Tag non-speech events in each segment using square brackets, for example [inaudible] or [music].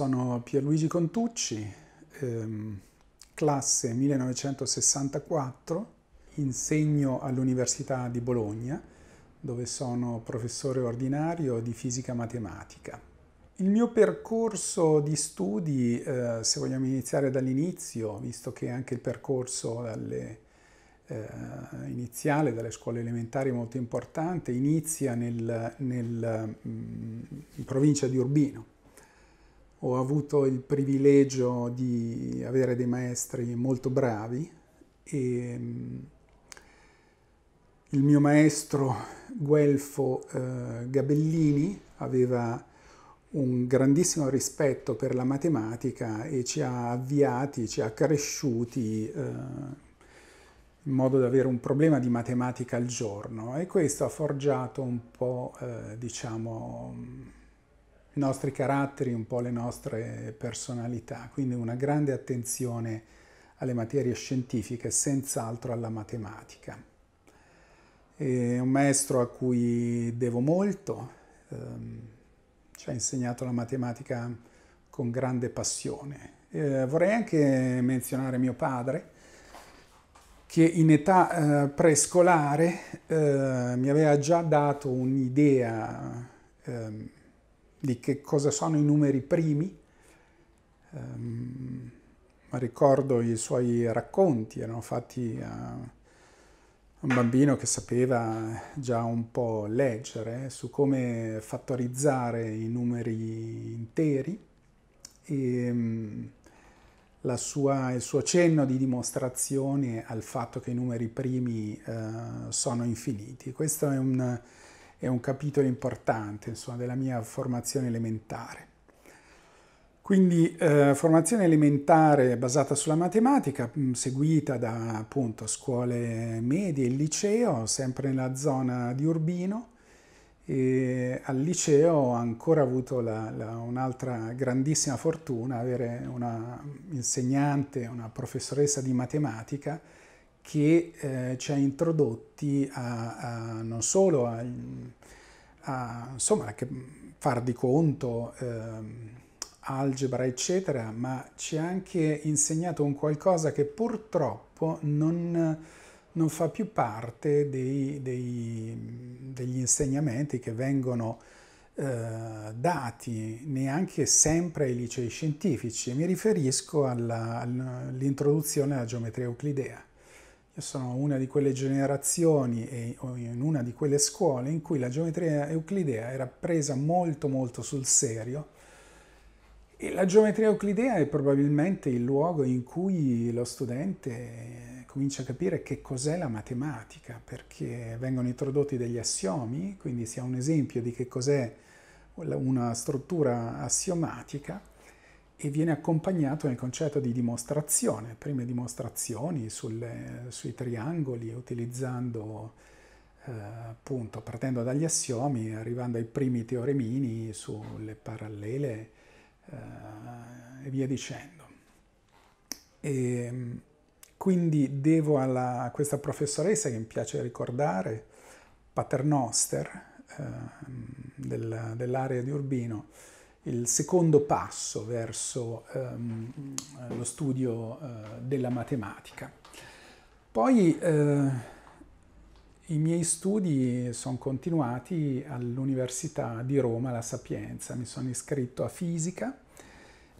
Sono Pierluigi Contucci, ehm, classe 1964, insegno all'Università di Bologna, dove sono professore ordinario di fisica matematica. Il mio percorso di studi, eh, se vogliamo iniziare dall'inizio, visto che anche il percorso dalle, eh, iniziale dalle scuole elementari è molto importante, inizia nel, nel, mm, in provincia di Urbino ho avuto il privilegio di avere dei maestri molto bravi e mm, il mio maestro Guelfo eh, Gabellini aveva un grandissimo rispetto per la matematica e ci ha avviati, ci ha cresciuti eh, in modo da avere un problema di matematica al giorno e questo ha forgiato un po', eh, diciamo, mm, i nostri caratteri, un po' le nostre personalità, quindi una grande attenzione alle materie scientifiche, senz'altro alla matematica. È un maestro a cui devo molto, ehm, ci ha insegnato la matematica con grande passione. Eh, vorrei anche menzionare mio padre, che in età eh, prescolare eh, mi aveva già dato un'idea ehm, di che cosa sono i numeri primi. Um, ricordo i suoi racconti, erano fatti a un bambino che sapeva già un po' leggere eh, su come fattorizzare i numeri interi e um, sua, il suo cenno di dimostrazione al fatto che i numeri primi uh, sono infiniti. Questo è un è un capitolo importante insomma, della mia formazione elementare. Quindi eh, formazione elementare basata sulla matematica, mm, seguita da appunto scuole medie e liceo, sempre nella zona di Urbino. E al liceo ho ancora avuto un'altra grandissima fortuna, avere una insegnante, una professoressa di matematica che eh, ci ha introdotti a, a non solo a, a insomma, far di conto, eh, algebra, eccetera, ma ci ha anche insegnato un qualcosa che purtroppo non, non fa più parte dei, dei, degli insegnamenti che vengono eh, dati neanche sempre ai licei scientifici. Mi riferisco all'introduzione alla geometria euclidea. Io sono una di quelle generazioni e in una di quelle scuole in cui la geometria euclidea era presa molto molto sul serio e la geometria euclidea è probabilmente il luogo in cui lo studente comincia a capire che cos'è la matematica, perché vengono introdotti degli assiomi, quindi si ha un esempio di che cos'è una struttura assiomatica e viene accompagnato nel concetto di dimostrazione, prime dimostrazioni sulle, sui triangoli utilizzando eh, appunto partendo dagli assiomi arrivando ai primi teoremini sulle parallele eh, e via dicendo. E, ehm, quindi devo alla, a questa professoressa che mi piace ricordare, Paternoster eh, del, dell'area di Urbino, il secondo passo verso ehm, lo studio eh, della matematica. Poi eh, i miei studi sono continuati all'Università di Roma, La Sapienza. Mi sono iscritto a fisica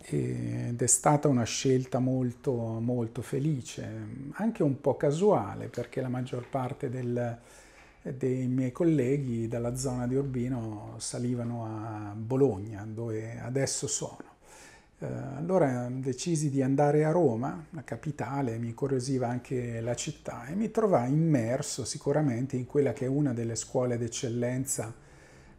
ed è stata una scelta molto, molto felice, anche un po' casuale perché la maggior parte del dei miei colleghi dalla zona di Urbino salivano a Bologna, dove adesso sono. Eh, allora decisi di andare a Roma, la capitale, mi incuriosiva anche la città e mi trovai immerso sicuramente in quella che è una delle scuole d'eccellenza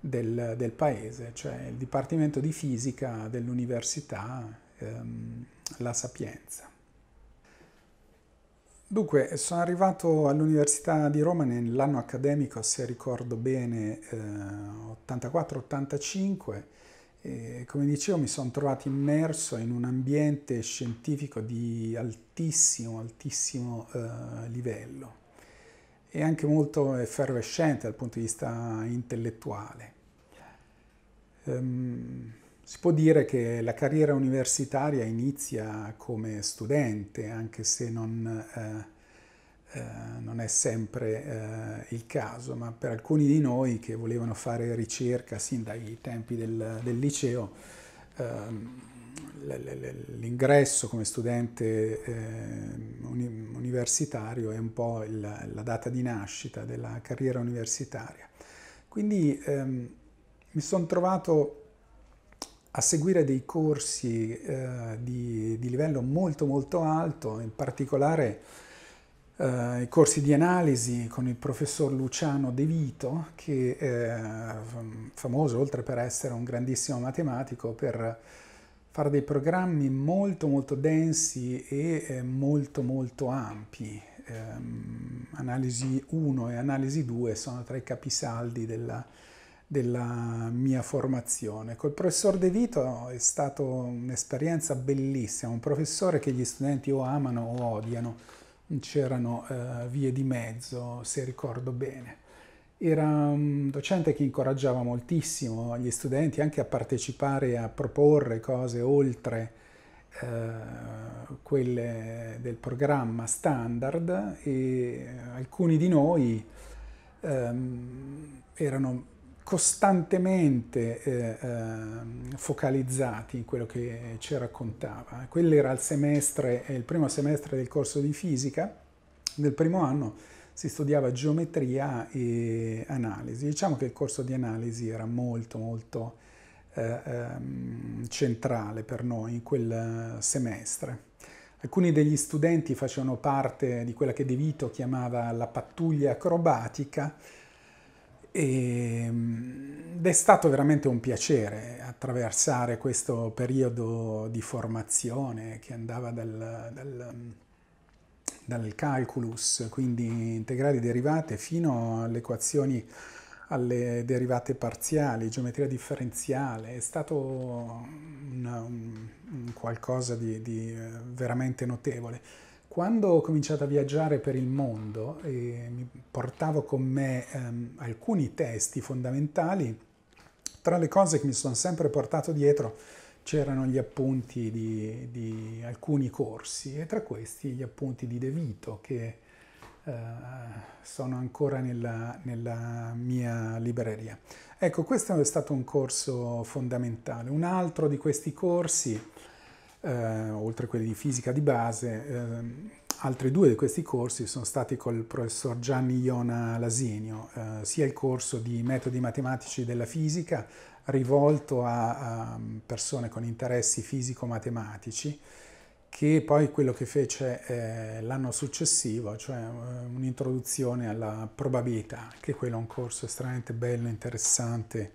del, del paese, cioè il Dipartimento di Fisica dell'Università ehm, La Sapienza. Dunque, sono arrivato all'Università di Roma nell'anno accademico, se ricordo bene, eh, 84-85. E, come dicevo, mi sono trovato immerso in un ambiente scientifico di altissimo, altissimo eh, livello e anche molto effervescente dal punto di vista intellettuale. Ehm, si può dire che la carriera universitaria inizia come studente, anche se non, eh, eh, non è sempre eh, il caso, ma per alcuni di noi che volevano fare ricerca sin dai tempi del, del liceo, ehm, l'ingresso come studente eh, universitario è un po' il, la data di nascita della carriera universitaria. Quindi ehm, mi sono trovato a seguire dei corsi eh, di, di, livello molto molto alto, in particolare eh, i corsi di analisi con il professor Luciano De Vito, che è mm, famoso oltre per essere un grandissimo matematico, per fare dei programmi molto molto densi e eh, molto molto ampi. Ehm, analisi 1 e analisi 2 sono tra i capisaldi della della mia formazione. Col professor De Vito è stata un'esperienza bellissima, un professore che gli studenti o amano o odiano, c'erano eh, vie di mezzo, se ricordo bene. Era un docente che incoraggiava moltissimo gli studenti anche a partecipare, a proporre cose oltre eh, quelle del programma standard e alcuni di noi ehm, erano costantemente eh, eh, focalizzati in quello che ci raccontava. Quello era il semestre, eh, il primo semestre del corso di fisica, nel primo anno si studiava geometria e analisi. Diciamo che il corso di analisi era molto molto eh, ehm, centrale per noi in quel semestre. Alcuni degli studenti facevano parte di quella che De Vito chiamava la pattuglia acrobatica, Ehm, ed è stato veramente un piacere attraversare questo periodo di formazione che andava dal, dal, dal calculus, quindi integrali derivate, fino alle equazioni alle derivate parziali, geometria differenziale, è stato un, un, un qualcosa di, di eh, veramente notevole. Quando ho cominciato a viaggiare per il mondo, eh, portavo con me ehm, alcuni testi fondamentali, tra le cose che mi sono sempre portato dietro c'erano gli appunti di, di, alcuni corsi e tra questi gli appunti di De Vito che eh, sono ancora nella, nella mia libreria. Ecco, questo è stato un corso fondamentale. Un altro di questi corsi eh, oltre a quelli di fisica di base, eh, altri due di questi corsi sono stati col professor Gianni Iona Lasinio, eh, sia il corso di metodi matematici della fisica rivolto a, a persone con interessi fisico-matematici, che poi quello che fece eh, l'anno successivo, cioè eh, un'introduzione alla probabilità, che quello è un corso estremamente bello, interessante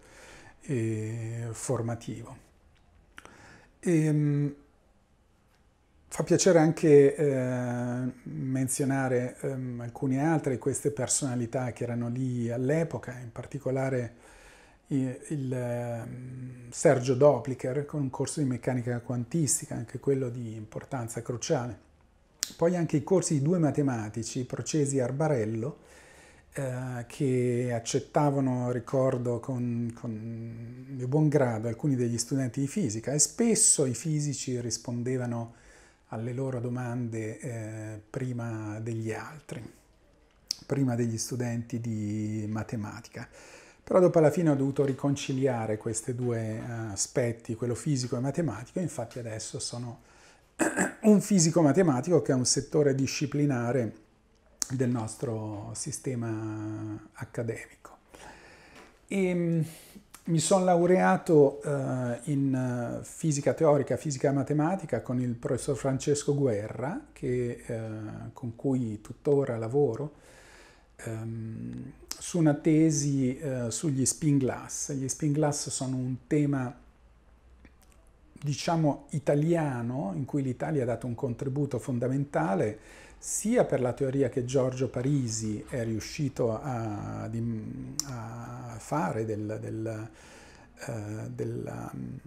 e formativo. E, ehm, Fa piacere anche eh, menzionare ehm, alcune altre di queste personalità che erano lì all'epoca, in particolare il, il eh, Sergio Doplicher con un corso di meccanica quantistica, anche quello di importanza cruciale. Poi anche i corsi di due matematici, Procesi e Arbarello, eh, che accettavano, ricordo con, con buon grado, alcuni degli studenti di fisica e spesso i fisici rispondevano alle loro domande eh, prima degli altri, prima degli studenti di matematica. Però dopo alla fine ho dovuto riconciliare questi due eh, aspetti, quello fisico e matematico, infatti adesso sono [clears throat] un fisico matematico che è un settore disciplinare del nostro sistema accademico. E ehm, mi sono laureato eh, in eh, fisica teorica, fisica matematica con il professor Francesco Guerra, che, eh, con cui tuttora lavoro, ehm, su una tesi eh, sugli spin glass. Gli spin glass sono un tema, diciamo, italiano, in cui l'Italia ha dato un contributo fondamentale sia per la teoria che Giorgio Parisi è riuscito a, a fare del, del, uh, del, um,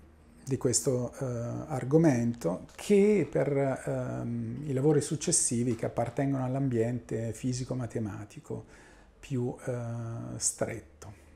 di questo uh, argomento, che per um, i lavori successivi che appartengono all'ambiente fisico-matematico più uh, stretto.